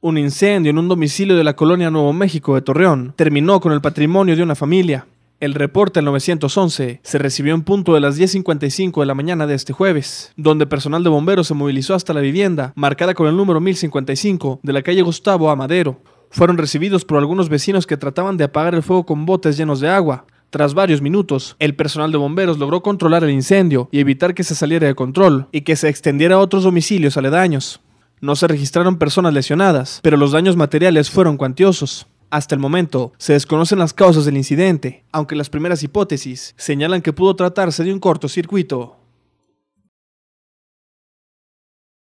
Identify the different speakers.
Speaker 1: Un incendio en un domicilio de la colonia Nuevo México de Torreón terminó con el patrimonio de una familia. El reporte en 911 se recibió en punto de las 10.55 de la mañana de este jueves, donde personal de bomberos se movilizó hasta la vivienda, marcada con el número 1055 de la calle Gustavo Amadero. Fueron recibidos por algunos vecinos que trataban de apagar el fuego con botes llenos de agua. Tras varios minutos, el personal de bomberos logró controlar el incendio y evitar que se saliera de control y que se extendiera a otros domicilios aledaños. No se registraron personas lesionadas, pero los daños materiales fueron cuantiosos. Hasta el momento, se desconocen las causas del incidente, aunque las primeras hipótesis señalan que pudo tratarse de un cortocircuito